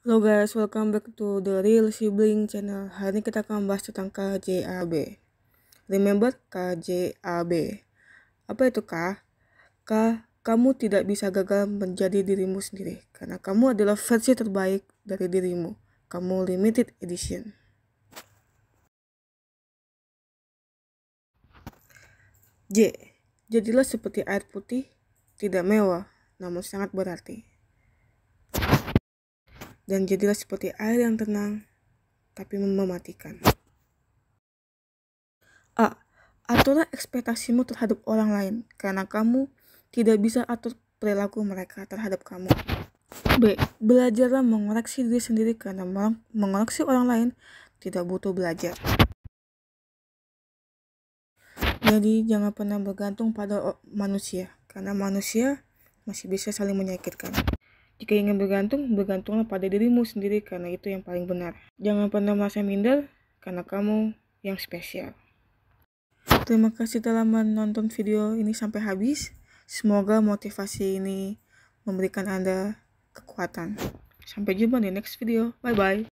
Halo guys, welcome back to the Real Sibling Channel. Hari ini kita akan membahas tentang KJAB. Remember KJAB. Apa itu K? K, kamu tidak bisa gagal menjadi dirimu sendiri karena kamu adalah versi terbaik dari dirimu. Kamu limited edition. J. Jadilah seperti air putih, tidak mewah, namun sangat berarti dan jadilah seperti air yang tenang, tapi mematikan. A. Aturlah ekspektasimu terhadap orang lain, karena kamu tidak bisa atur perilaku mereka terhadap kamu. B. Belajarlah mengoreksi diri sendiri karena mengoreksi orang lain tidak butuh belajar. Jadi jangan pernah bergantung pada manusia, karena manusia masih bisa saling menyakitkan. Jika ingin bergantung, bergantunglah pada dirimu sendiri karena itu yang paling benar. Jangan pernah merasa minder karena kamu yang spesial. Terima kasih telah menonton video ini sampai habis. Semoga motivasi ini memberikan Anda kekuatan. Sampai jumpa di next video. Bye bye.